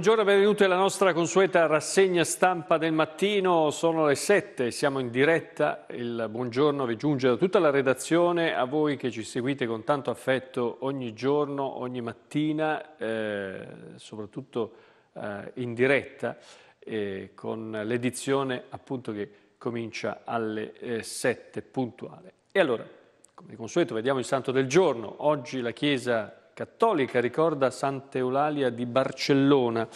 Buongiorno e benvenuti alla nostra consueta rassegna stampa del mattino, sono le 7, siamo in diretta, il buongiorno vi giunge da tutta la redazione, a voi che ci seguite con tanto affetto ogni giorno, ogni mattina, eh, soprattutto eh, in diretta, eh, con l'edizione appunto che comincia alle 7 eh, puntuale. E allora, come di consueto, vediamo il santo del giorno, oggi la Chiesa cattolica ricorda Sant'Eulalia di Barcellona.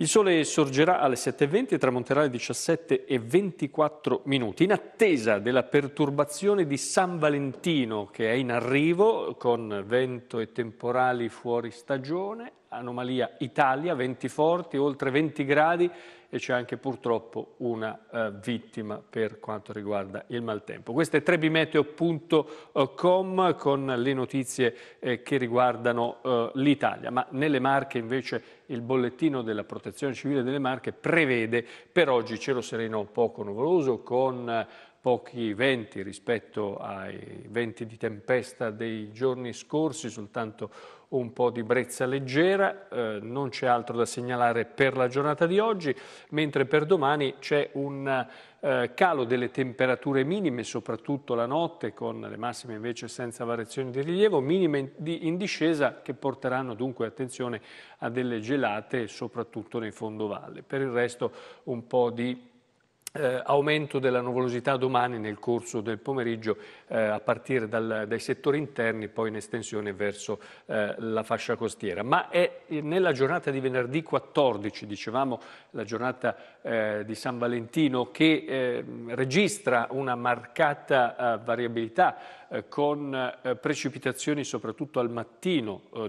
Il sole sorgerà alle 7.20 e tramonterà alle 17.24 minuti, in attesa della perturbazione di San Valentino che è in arrivo con vento e temporali fuori stagione anomalia Italia, venti forti, oltre 20 gradi e c'è anche purtroppo una eh, vittima per quanto riguarda il maltempo. Questo è trebimeteo.com con le notizie eh, che riguardano eh, l'Italia, ma nelle Marche invece il bollettino della protezione civile delle Marche prevede per oggi cielo sereno poco nuvoloso con eh, pochi venti rispetto ai venti di tempesta dei giorni scorsi, soltanto un po' di brezza leggera, eh, non c'è altro da segnalare per la giornata di oggi, mentre per domani c'è un eh, calo delle temperature minime, soprattutto la notte, con le massime invece senza variazioni di rilievo, minime in discesa che porteranno dunque, attenzione, a delle gelate soprattutto nei fondovalle. Per il resto un po' di eh, aumento della nuvolosità domani nel corso del pomeriggio eh, a partire dal, dai settori interni, poi in estensione verso eh, la fascia costiera. Ma è nella giornata di venerdì 14, dicevamo la giornata eh, di San Valentino, che ehm, registra una marcata eh, variabilità eh, con eh, precipitazioni soprattutto al mattino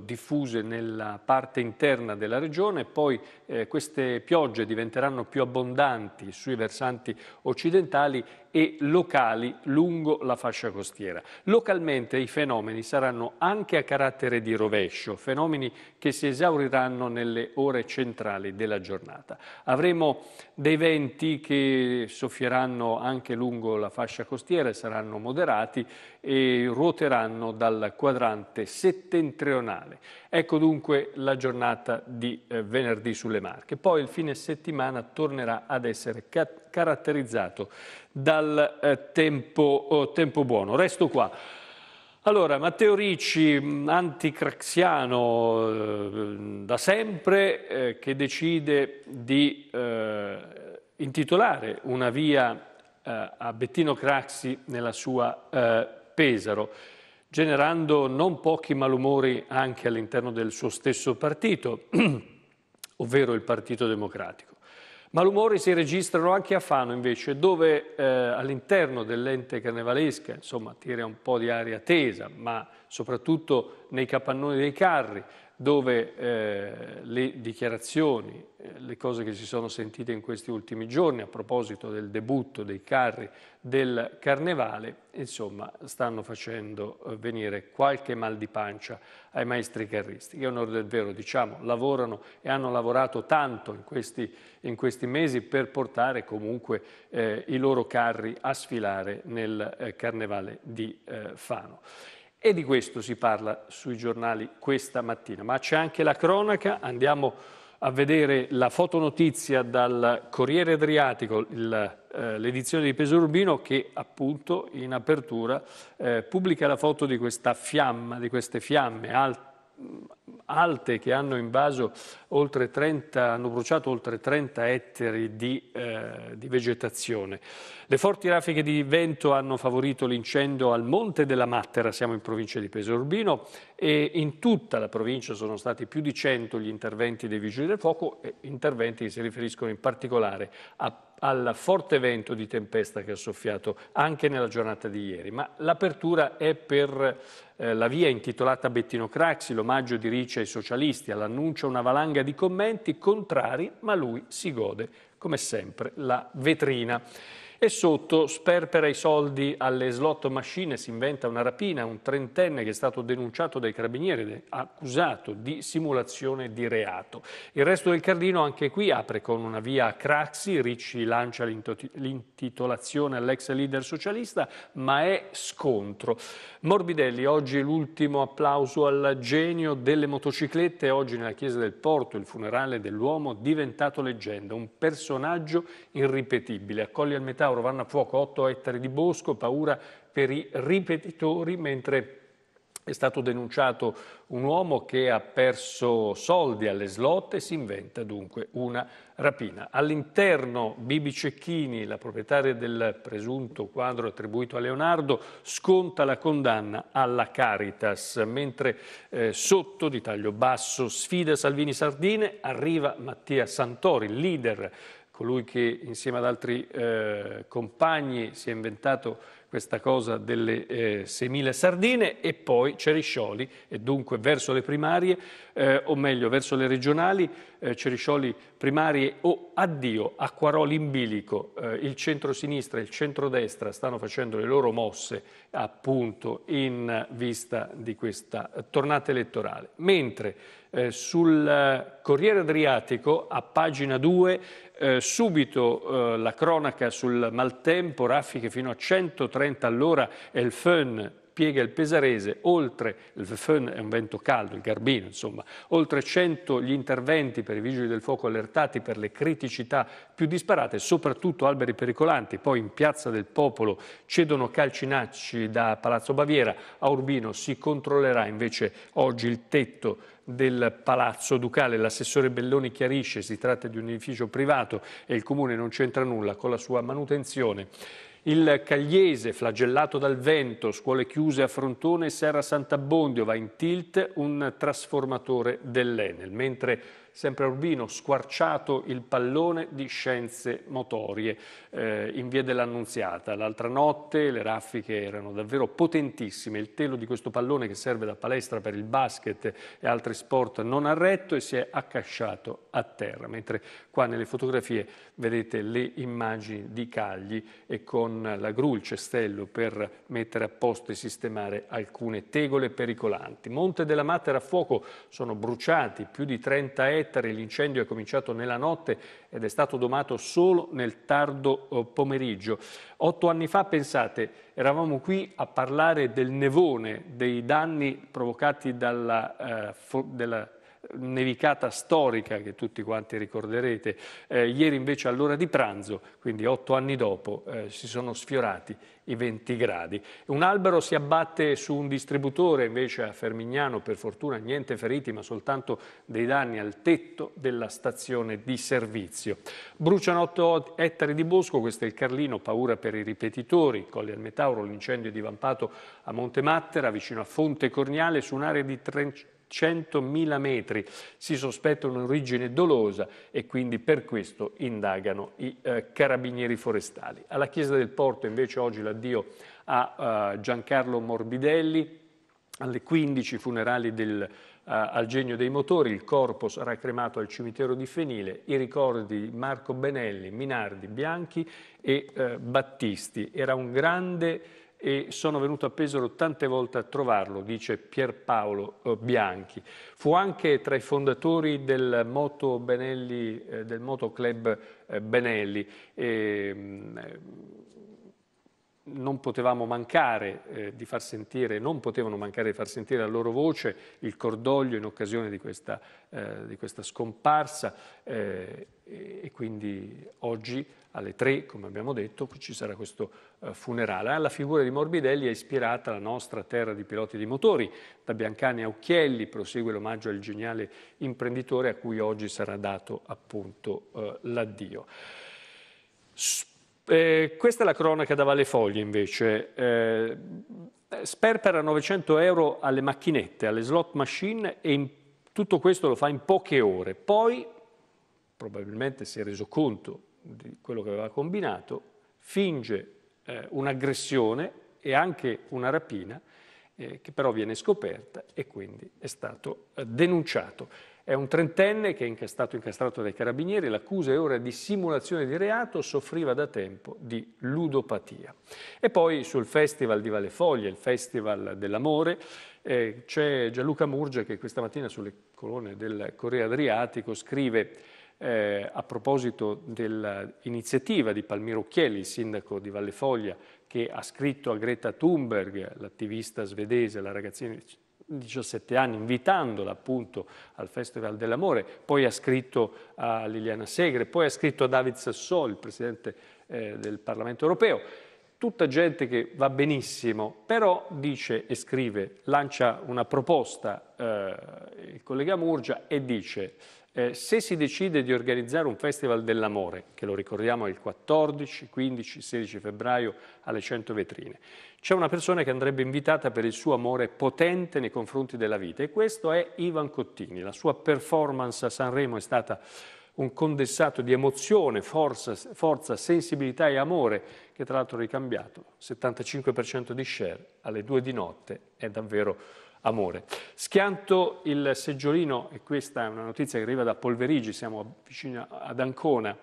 diffuse nella parte interna della regione, poi queste piogge diventeranno più abbondanti sui versanti occidentali e locali lungo la fascia fascia costiera. Localmente i fenomeni saranno anche a carattere di rovescio, fenomeni che si esauriranno nelle ore centrali della giornata. Avremo dei venti che soffieranno anche lungo la fascia costiera e saranno moderati e ruoteranno dal quadrante settentrionale. Ecco dunque la giornata di eh, venerdì sulle Marche. Poi il fine settimana tornerà ad essere caratterizzato dal eh, tempo, eh, tempo buono. Resto qua. Allora, Matteo Ricci, anticraxiano eh, da sempre, eh, che decide di eh, intitolare una via a Bettino Craxi nella sua Pesaro, generando non pochi malumori anche all'interno del suo stesso partito, ovvero il Partito Democratico. Malumori si registrano anche a Fano invece, dove eh, all'interno dell'ente carnevalesca, insomma, tira un po' di aria tesa, ma soprattutto nei capannoni dei carri, dove eh, le dichiarazioni, eh, le cose che si sono sentite in questi ultimi giorni a proposito del debutto dei carri del carnevale, insomma, stanno facendo eh, venire qualche mal di pancia ai maestri carristi, che onore del vero, diciamo, lavorano e hanno lavorato tanto in questi, in questi mesi per portare comunque eh, i loro carri a sfilare nel eh, carnevale di eh, Fano. E di questo si parla sui giornali questa mattina, ma c'è anche la cronaca, andiamo a vedere la fotonotizia dal Corriere Adriatico, eh, l'edizione eh, di Pesorbino che appunto in apertura eh, pubblica la foto di questa fiamma, di queste fiamme al, alte che hanno invaso oltre 30, hanno bruciato oltre 30 ettari di, eh, di vegetazione. Le forti raffiche di vento hanno favorito l'incendio al Monte della Mattera, siamo in provincia di Pesorbino, e in tutta la provincia sono stati più di 100 gli interventi dei Vigili del Fuoco, interventi che si riferiscono in particolare a al forte vento di tempesta che ha soffiato anche nella giornata di ieri, ma l'apertura è per eh, la via intitolata Bettino Craxi, l'omaggio di Rio Beatrice ai socialisti, all'annuncio una valanga di commenti contrari, ma lui si gode, come sempre, la vetrina e sotto sperpera i soldi alle slot machine, si inventa una rapina, un trentenne che è stato denunciato dai carabinieri ed è accusato di simulazione di reato. Il resto del Cardino anche qui apre con una via a Craxi, Ricci lancia l'intitolazione all'ex leader socialista, ma è scontro. Morbidelli, oggi l'ultimo applauso al genio delle motociclette, oggi nella chiesa del Porto il funerale dell'uomo diventato leggenda, un personaggio irripetibile, accoglie al metà euro, vanno a fuoco 8 ettari di bosco, paura per i ripetitori, mentre è stato denunciato un uomo che ha perso soldi alle slot e si inventa dunque una rapina. All'interno Bibi Cecchini, la proprietaria del presunto quadro attribuito a Leonardo, sconta la condanna alla Caritas, mentre eh, sotto di taglio basso sfida Salvini Sardine, arriva Mattia Santori, leader colui che insieme ad altri eh, compagni si è inventato questa cosa delle eh, 6.000 sardine e poi Ceriscioli e dunque verso le primarie, eh, o meglio verso le regionali, eh, Ceriscioli primarie o addio acquaroli in bilico, eh, il centro-sinistra e il centro-destra stanno facendo le loro mosse appunto in vista di questa tornata elettorale. Mentre eh, sul eh, Corriere Adriatico a pagina 2 eh, subito eh, la cronaca sul maltempo, raffiche fino a 130 all'ora e il fun spiega il pesarese, oltre il FFN è un vento caldo, il garbino, insomma, oltre 100 gli interventi per i vigili del fuoco allertati per le criticità più disparate, soprattutto alberi pericolanti. Poi in Piazza del Popolo cedono calcinacci da Palazzo Baviera, a Urbino si controllerà invece oggi il tetto del Palazzo Ducale. L'assessore Belloni chiarisce, si tratta di un edificio privato e il Comune non c'entra nulla con la sua manutenzione. Il Cagliese, flagellato dal vento, scuole chiuse a Frontone e Serra Sant'Abbondio, va in tilt un trasformatore dell'Enel, mentre sempre a Urbino, squarciato il pallone di scienze motorie eh, in via dell'Annunziata. L'altra notte le raffiche erano davvero potentissime, il telo di questo pallone che serve da palestra per il basket e altri sport non ha retto e si è accasciato a terra, mentre qua nelle fotografie vedete le immagini di Cagli e con la gru il cestello per mettere a posto e sistemare alcune tegole pericolanti. Monte della Matera a fuoco sono bruciati più di 30 ettari, l'incendio è cominciato nella notte ed è stato domato solo nel tardo eh, pomeriggio. Otto anni fa, pensate, eravamo qui a parlare del nevone, dei danni provocati dalla, eh, della nevicata storica che tutti quanti ricorderete. Eh, ieri invece all'ora di pranzo, quindi otto anni dopo, eh, si sono sfiorati i 20 gradi. Un albero si abbatte su un distributore invece a Fermignano, per fortuna niente feriti ma soltanto dei danni al tetto della stazione di servizio. Bruciano 8 ettari di bosco, questo è il Carlino, paura per i ripetitori, Colli al Metauro, l'incendio è divampato a Monte Mattera vicino a Fonte Corniale su un'area di 30 100.000 metri. Si sospetta un'origine dolosa e quindi per questo indagano i eh, carabinieri forestali. Alla chiesa del porto invece oggi l'addio a eh, Giancarlo Morbidelli, alle 15 funerali del, eh, al genio dei motori, il corpo sarà cremato al cimitero di Fenile, i ricordi di Marco Benelli, Minardi, Bianchi e eh, Battisti. Era un grande e sono venuto a Pesaro tante volte a trovarlo, dice Pierpaolo eh, Bianchi. Fu anche tra i fondatori del Moto, Benelli, eh, del moto Club eh, Benelli. E, ehm, non potevamo mancare eh, di far sentire, non potevano mancare di far sentire la loro voce, il cordoglio in occasione di questa, eh, di questa scomparsa eh, e quindi oggi alle tre, come abbiamo detto, ci sarà questo eh, funerale. Alla figura di Morbidelli è ispirata la nostra terra di piloti di motori, da Biancani a Occhielli prosegue l'omaggio al geniale imprenditore a cui oggi sarà dato appunto eh, l'addio. Eh, questa è la cronaca da Vallefoglia invece. Eh, sperpera 900 euro alle macchinette, alle slot machine e in, tutto questo lo fa in poche ore. Poi probabilmente si è reso conto di quello che aveva combinato, finge eh, un'aggressione e anche una rapina eh, che però viene scoperta e quindi è stato eh, denunciato. È un trentenne che è stato incastrato dai carabinieri, l'accusa è ora di simulazione di reato, soffriva da tempo di ludopatia. E poi sul Festival di Valle Foglia, il Festival dell'Amore, eh, c'è Gianluca Murgia che questa mattina sulle colonne del Corriere Adriatico scrive eh, a proposito dell'iniziativa di Palmiro Occhielli, il sindaco di Valle Foglia, che ha scritto a Greta Thunberg, l'attivista svedese, la ragazzina 17 anni, invitandola appunto al Festival dell'Amore, poi ha scritto a Liliana Segre, poi ha scritto a David Sassol, il Presidente eh, del Parlamento Europeo, tutta gente che va benissimo, però dice e scrive, lancia una proposta eh, il collega Murgia e dice eh, se si decide di organizzare un Festival dell'Amore, che lo ricordiamo è il 14, 15, 16 febbraio alle 100 vetrine, c'è una persona che andrebbe invitata per il suo amore potente nei confronti della vita e questo è Ivan Cottini. La sua performance a Sanremo è stata un condensato di emozione, forza, forza sensibilità e amore che tra l'altro ha ricambiato, 75% di share alle 2 di notte, è davvero amore. Schianto il seggiolino, e questa è una notizia che arriva da Polverigi, siamo vicino ad Ancona,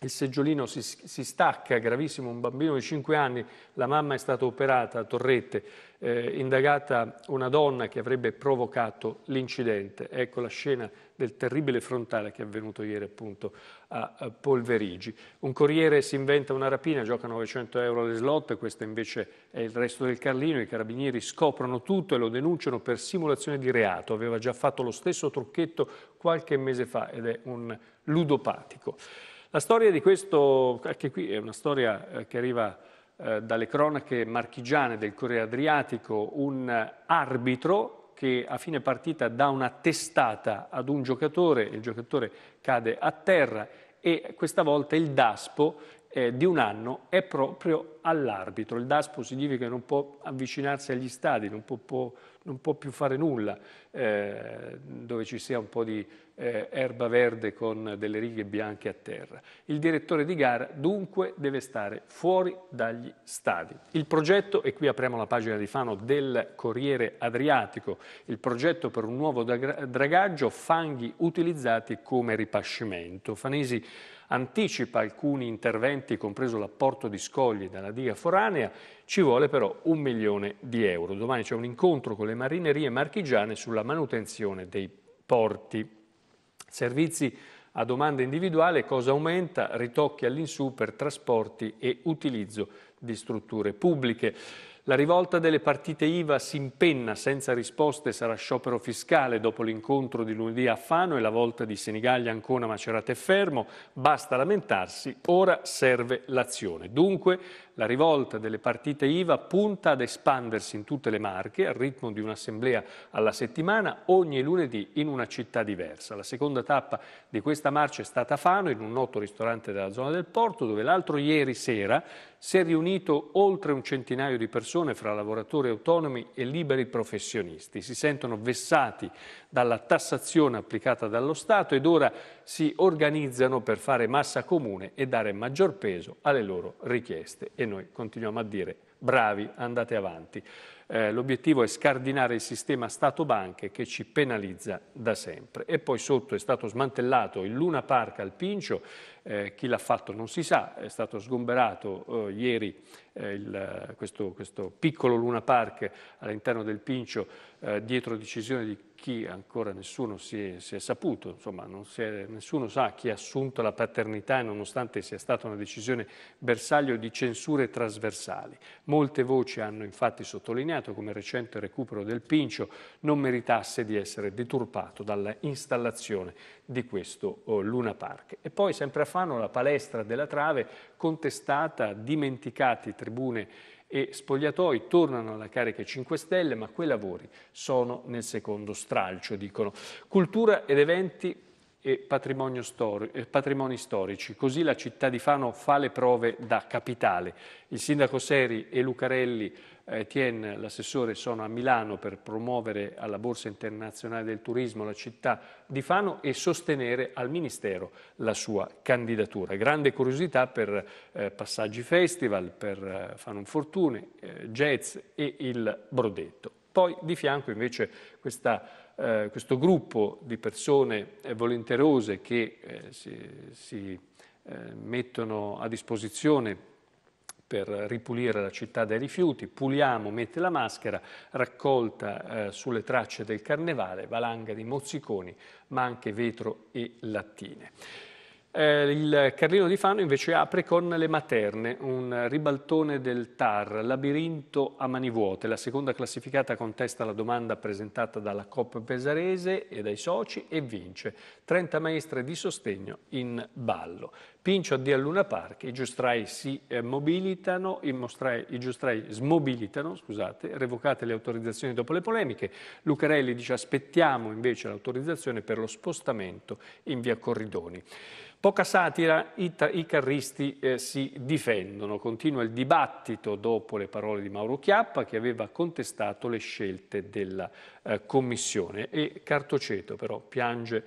il seggiolino si, si, stacca, gravissimo, un bambino di 5 anni, la mamma è stata operata a Torrette, eh, indagata una donna che avrebbe provocato l'incidente. Ecco la scena del terribile frontale che è avvenuto ieri appunto a Polverigi. Un corriere si inventa una rapina, gioca 900 euro alle slot, questo invece è il resto del Carlino, i carabinieri scoprono tutto e lo denunciano per simulazione di reato, aveva già fatto lo stesso trucchetto qualche mese fa ed è un ludopatico. La storia di questo, anche qui è una storia eh, che arriva eh, dalle cronache marchigiane del Corriere Adriatico, un arbitro che a fine partita dà una testata ad un giocatore, il giocatore cade a terra e questa volta il DASPO eh, di un anno è proprio all'arbitro. Il DASPO significa che non può avvicinarsi agli stadi, non può, può non può più fare nulla, eh, dove ci sia un po' di eh, erba verde con delle righe bianche a terra. Il direttore di gara dunque deve stare fuori dagli stadi. Il progetto, e qui apriamo la pagina di Fano del Corriere Adriatico, il progetto per un nuovo dragaggio fanghi utilizzati come ripascimento. Fanesi anticipa alcuni interventi, compreso l'apporto di scogli dalla diga foranea, ci vuole però un milione di euro. Domani c'è un incontro con le marinerie marchigiane sulla manutenzione dei porti. Servizi a domanda individuale, cosa aumenta? Ritocchi all'insù per trasporti e utilizzo di strutture pubbliche. La rivolta delle partite IVA si impenna senza risposte, sarà sciopero fiscale dopo l'incontro di lunedì a Fano e la volta di Senigallia, ancora Macerata e Fermo. Basta lamentarsi, ora serve l'azione. Dunque la rivolta delle partite IVA punta ad espandersi in tutte le Marche al ritmo di un'assemblea alla settimana ogni lunedì in una città diversa. La seconda tappa di questa marcia è stata a Fano in un noto ristorante della zona del porto dove l'altro ieri sera si è riunito oltre un centinaio di persone fra lavoratori autonomi e liberi professionisti. Si sentono vessati dalla tassazione applicata dallo Stato ed ora si organizzano per fare massa comune e dare maggior peso alle loro richieste noi continuiamo a dire bravi, andate avanti. Eh, l'obiettivo è scardinare il sistema Stato-banche che ci penalizza da sempre. E poi sotto è stato smantellato il Luna Park al Pincio, eh, chi l'ha fatto non si sa, è stato sgomberato eh, ieri eh, il, questo, questo, piccolo Luna Park all'interno del Pincio eh, dietro decisione di chi ancora nessuno si è, si è saputo, insomma è, nessuno sa chi ha assunto la paternità nonostante sia stata una decisione bersaglio di censure trasversali. Molte voci hanno infatti sottolineato come il recente recupero del Pincio non meritasse di essere deturpato dall'installazione di questo oh, Luna Park. E poi sempre a Fano la palestra della Trave contestata, dimenticati tribune e spogliatoi tornano alla carica 5 Stelle, ma quei lavori sono nel secondo stralcio, dicono. Cultura ed eventi e stor eh, patrimoni storici. Così la città di Fano fa le prove da capitale. Il sindaco Seri e Lucarelli Etienne eh, l'assessore sono a Milano per promuovere alla Borsa Internazionale del Turismo la città di Fano e sostenere al Ministero la sua candidatura. Grande curiosità per eh, Passaggi Festival, per eh, Fano Fortune, eh, Jazz e il Brodetto. Poi di fianco invece questa Uh, questo gruppo di persone eh, volenterose che eh, si, si eh, mettono a disposizione per ripulire la città dai rifiuti, puliamo, mette la maschera, raccolta eh, sulle tracce del carnevale, valanga di mozziconi, ma anche vetro e lattine. Eh, il Carlino di Fano invece apre con le materne, un ribaltone del TAR, labirinto a mani vuote. La seconda classificata contesta la domanda presentata dalla COP Pesarese e dai soci e vince. 30 maestre di sostegno in ballo. Pincio a D Luna Park, i giustrai si eh, mobilitano, i, mostrai, i giustrai smobilitano, scusate, revocate le autorizzazioni dopo le polemiche. Lucarelli dice aspettiamo invece l'autorizzazione per lo spostamento in via Corridoni. Poca satira, i, i carristi eh, si difendono. Continua il dibattito dopo le parole di Mauro Chiappa che aveva contestato le scelte della eh, Commissione. E Cartoceto però piange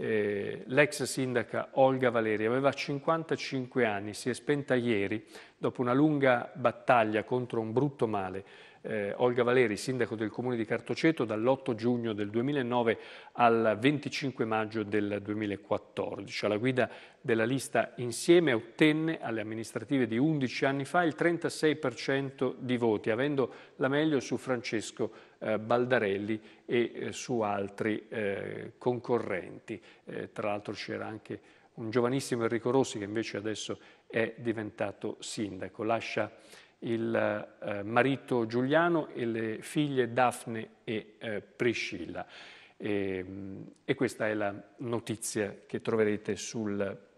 eh, l'ex sindaca Olga Valeri, aveva 55 anni, si è spenta ieri dopo una lunga battaglia contro un brutto male. Eh, Olga Valeri, sindaco del comune di Cartoceto, dall'8 giugno del 2009 al 25 maggio del 2014. Alla guida della lista Insieme ottenne alle amministrative di 11 anni fa il 36% di voti, avendo la meglio su Francesco Valeri. Eh, Baldarelli e eh, su altri eh, concorrenti. tra l'altro c'era anche un giovanissimo Enrico Rossi che invece adesso è diventato sindaco. Lascia il eh, marito Giuliano e le figlie Daphne e eh, Priscilla. E, ehm, e questa è la notizia che troverete sul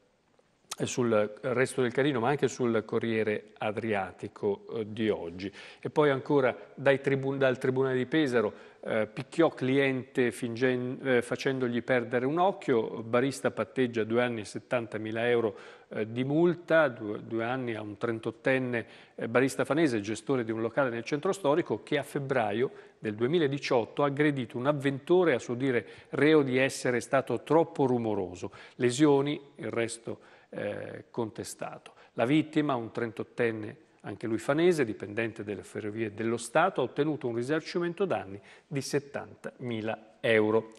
eh, sul resto del Carino ma anche sul Corriere Adriatico eh, di oggi. E poi ancora tribun dal Tribunale di Pesaro eh, picchiò cliente eh, facendogli perdere un occhio, barista patteggia due anni e 70.000 euro eh, di multa, due, due, anni a un 38enne eh, barista fanese, gestore di un locale nel centro storico, che a febbraio del 2018 ha aggredito un avventore, a suo dire reo di essere stato troppo rumoroso. Lesioni, il resto eh, contestato. La vittima, un 38enne anche lui fanese, dipendente delle ferrovie dello Stato, ha ottenuto un risarcimento danni di 70.000 euro.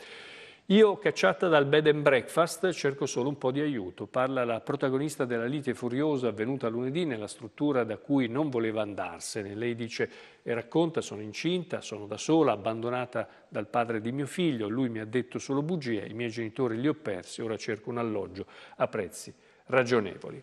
Io, cacciata dal bed and breakfast, cerco solo un po' di aiuto. Parla la protagonista della lite furiosa avvenuta lunedì nella struttura da cui non voleva andarsene. Lei dice e racconta, sono incinta, sono da sola, abbandonata dal padre di mio figlio. Lui mi ha detto solo bugie, i miei genitori li ho persi, ora cerco un alloggio a prezzi ragionevoli.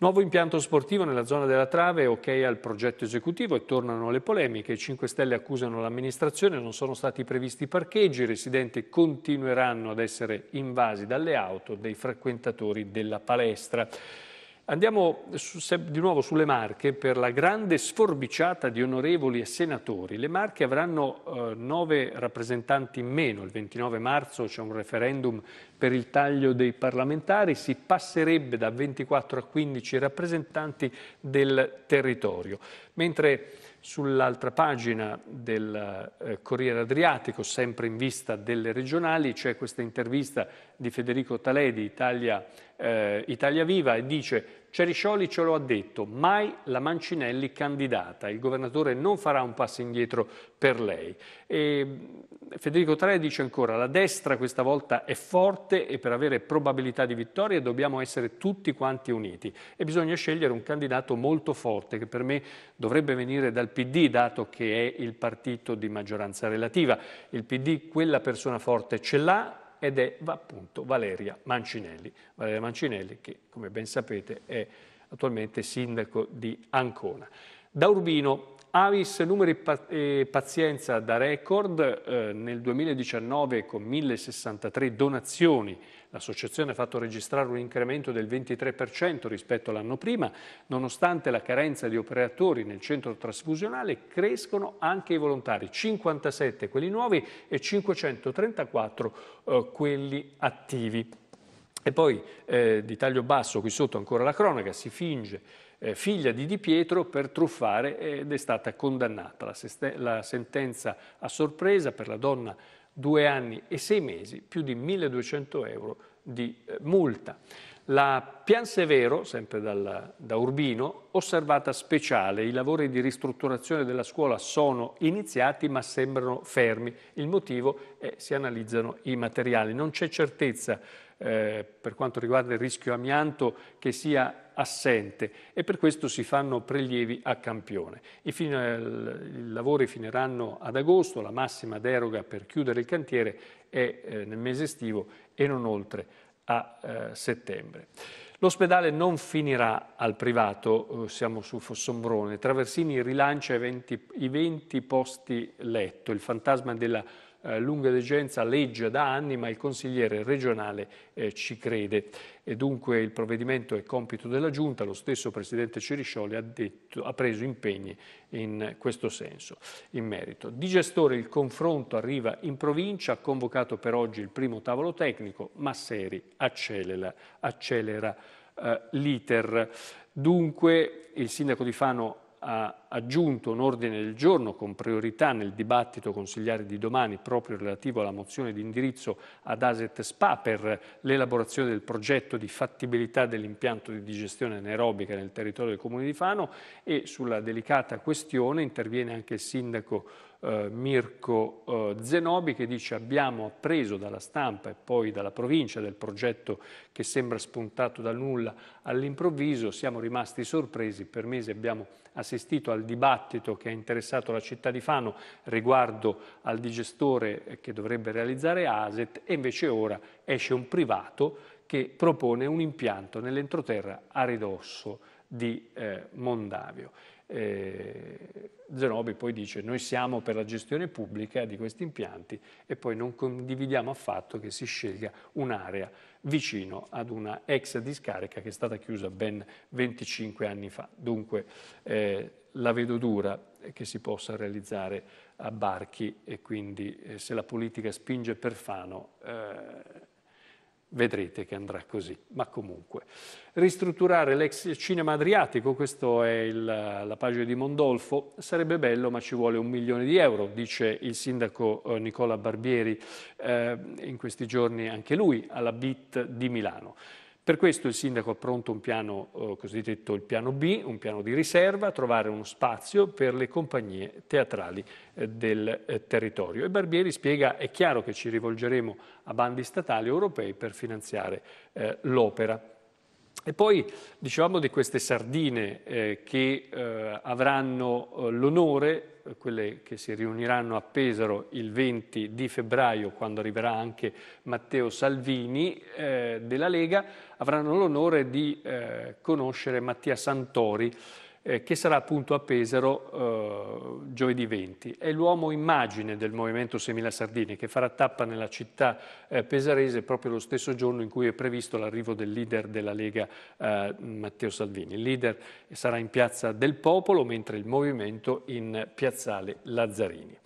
Nuovo impianto sportivo nella zona della Trave, ok al progetto esecutivo e tornano le polemiche. I 5 Stelle accusano l'amministrazione, non sono stati previsti parcheggi, i residenti continueranno ad essere invasi dalle auto dei frequentatori della palestra. Andiamo su, se, di nuovo sulle Marche per la grande sforbiciata di onorevoli e senatori. Le Marche avranno eh, nove rappresentanti in meno. Il 29 marzo c'è un referendum per il taglio dei parlamentari. Si passerebbe da 24 a 15 rappresentanti del territorio. Mentre Sull'altra pagina del eh, Corriere Adriatico, sempre in vista delle regionali, c'è questa intervista di Federico Taledi, Italia, eh, Italia Viva, e dice Ceriscioli ce lo ha detto, mai la Mancinelli candidata, il governatore non farà un passo indietro per lei. E mm, Federico Tre dice ancora, la destra questa volta è forte e per avere probabilità di vittoria dobbiamo essere tutti quanti uniti e bisogna scegliere un candidato molto forte che per me dovrebbe venire dal PD dato che è il partito di maggioranza relativa. Il PD quella persona forte ce l'ha, ed è appunto Valeria Mancinelli. Valeria Mancinelli che come ben sapete è attualmente sindaco di Ancona. Da Urbino, Avis numeri e pazienza da record eh, nel 2019 con 1063 donazioni L'associazione ha fatto registrare un incremento del 23% rispetto all'anno prima, nonostante la carenza di operatori nel centro trasfusionale crescono anche i volontari, 57 quelli nuovi e 534 eh, quelli attivi. E poi eh, di taglio basso, qui sotto ancora la cronaca, si finge eh, figlia di Di Pietro per truffare ed è stata condannata. La, la sentenza a sorpresa per la donna due anni e sei mesi, più di 1.200 euro di eh, multa. La Pian Severo, sempre dal, da Urbino, osservata speciale. I lavori di ristrutturazione della scuola sono iniziati ma sembrano fermi. Il motivo è che si analizzano i materiali. Non c'è certezza eh, per quanto riguarda il rischio amianto che sia assente e per questo si fanno prelievi a campione. I, fin- I, lavori finiranno ad agosto, la massima deroga per chiudere il cantiere è eh, nel mese estivo e non oltre a eh, settembre. L'ospedale non finirà al privato, eh, siamo su Fossombrone. Traversini rilancia i 20, i 20 posti letto, il fantasma della eh, lunga degenza legge da anni, ma il consigliere regionale eh, ci crede. E dunque il provvedimento è compito della Giunta, lo stesso Presidente Ceriscioli ha, detto, ha preso impegni in questo senso, in merito. Di gestore il confronto arriva in provincia, ha convocato per oggi il primo tavolo tecnico, Masseri accelera, accelera eh, l'iter. Dunque il Sindaco di Fano ha aggiunto un ordine del giorno con priorità nel dibattito consigliare di domani proprio relativo alla mozione di indirizzo ad Aset Spa per l'elaborazione del progetto di fattibilità dell'impianto di digestione anaerobica nel territorio del Comune di Fano e sulla delicata questione interviene anche il sindaco eh, Mirko eh, Zenobi che dice abbiamo appreso dalla stampa e poi dalla provincia del progetto che sembra spuntato dal nulla all'improvviso, siamo rimasti sorpresi, per mesi abbiamo assistito al dibattito che ha interessato la città di Fano riguardo al digestore che dovrebbe realizzare ASET e invece ora esce un privato che propone un impianto nell'entroterra a ridosso di eh, Mondavio. Eh, Zenobi poi dice noi siamo per la gestione pubblica di questi impianti e poi non condividiamo affatto che si scelga un'area vicino ad una ex discarica che è stata chiusa ben 25 anni fa. Dunque eh, la vedo dura che si possa realizzare a Barchi e quindi eh, se la politica spinge per Fano eh, Vedrete che andrà così, ma comunque. Ristrutturare l'ex cinema adriatico, questa è il, la pagina di Mondolfo, sarebbe bello ma ci vuole un milione di euro, dice il sindaco eh, Nicola Barbieri eh, in questi giorni anche lui alla BIT di Milano. Per questo il sindaco ha pronto un piano, eh, cosiddetto il piano B, un piano di riserva, trovare uno spazio per le compagnie teatrali eh, del eh, territorio. E Barbieri spiega, è chiaro che ci rivolgeremo a bandi statali europei per finanziare eh, l'opera. E poi dicevamo di queste sardine eh, che eh, avranno eh, l'onore, eh, quelle che si riuniranno a Pesaro il 20 di febbraio, quando arriverà anche Matteo Salvini eh, della Lega, avranno l'onore di eh, conoscere Mattia Santori, eh, che sarà appunto a Pesaro eh, giovedì 20. È l'uomo immagine del Movimento 6000 Sardini, che farà tappa nella città eh, pesarese proprio lo stesso giorno in cui è previsto l'arrivo del leader della Lega, eh, Matteo Salvini. Il leader sarà in Piazza del Popolo, mentre il Movimento in Piazzale Lazzarini.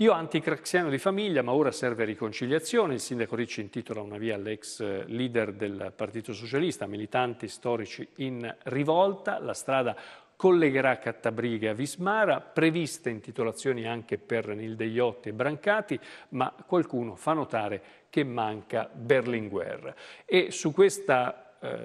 Io anticraxiano di famiglia, ma ora serve riconciliazione. Il sindaco Ricci intitola una via all'ex leader del Partito Socialista, militanti storici in rivolta. La strada collegherà Cattabriga a Vismara, previste intitolazioni anche per Nil Nildeiotti e Brancati, ma qualcuno fa notare che manca Berlinguer. E su questa eh,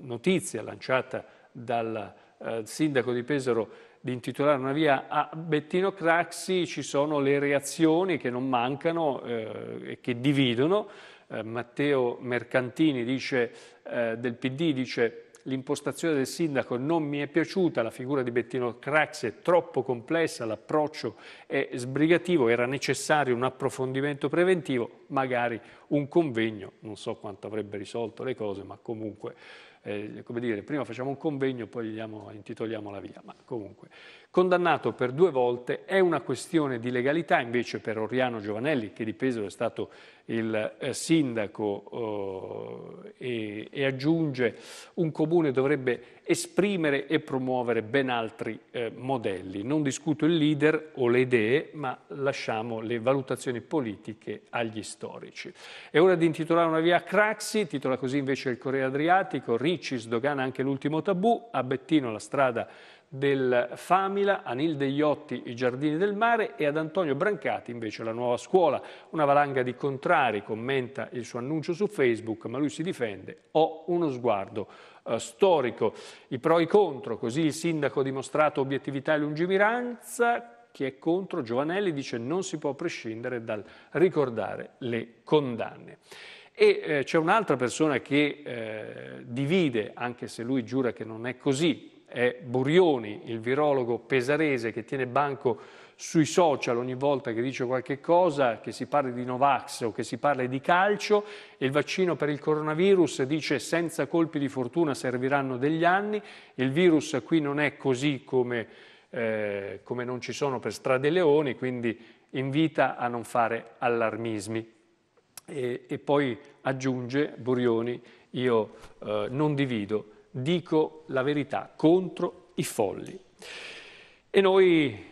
notizia lanciata dal eh, sindaco di Pesaro di intitolare una via a Bettino Craxi, ci sono le reazioni che non mancano eh, e che dividono. Eh, Matteo Mercantini dice, eh, del PD dice l'impostazione del sindaco non mi è piaciuta, la figura di Bettino Craxi è troppo complessa, l'approccio è sbrigativo, era necessario un approfondimento preventivo, magari un convegno, non so quanto avrebbe risolto le cose, ma comunque eh, come dire, prima facciamo un convegno, poi diamo, intitoliamo la via, ma comunque. Condannato per due volte è una questione di legalità, invece per Oriano Giovanelli, che di Pesaro è stato il eh, sindaco eh, e, e, aggiunge un comune dovrebbe esprimere e promuovere ben altri eh, modelli. Non discuto il leader o le idee, ma lasciamo le valutazioni politiche agli storici. È ora di intitolare una via a Craxi, titola così invece il Corriere Adriatico, Ricci sdogana anche l'ultimo tabù, a Bettino la strada del Famila, a Nil Degliotti i Giardini del Mare e ad Antonio Brancati invece la nuova scuola. Una valanga di contrari commenta il suo annuncio su Facebook, ma lui si difende, ho uno sguardo eh, storico. I pro e i contro, così il sindaco ha dimostrato obiettività e lungimiranza, chi è contro Giovanelli dice non si può prescindere dal ricordare le condanne. E eh, c'è un'altra persona che eh, divide, anche se lui giura che non è così, è Burioni, il virologo pesarese che tiene banco sui social ogni volta che dice qualche cosa, che si parli di Novax o che si parli di calcio, il vaccino per il coronavirus dice senza colpi di fortuna serviranno degli anni, il virus qui non è così come, eh, come non ci sono per strade leoni, quindi invita a non fare allarmismi. E, e poi aggiunge Burioni, io eh, non divido dico la verità contro i folli. E noi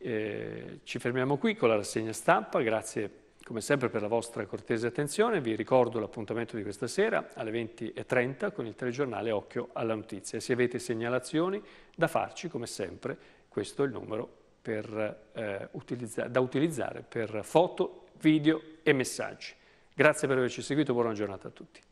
eh, ci fermiamo qui con la rassegna stampa, grazie come sempre per la vostra cortese attenzione, vi ricordo l'appuntamento di questa sera alle 20.30 con il telegiornale Occhio alla Notizia. Se avete segnalazioni da farci, come sempre, questo è il numero per, eh, utilizza da utilizzare per foto, video e messaggi. Grazie per averci seguito, buona giornata a tutti.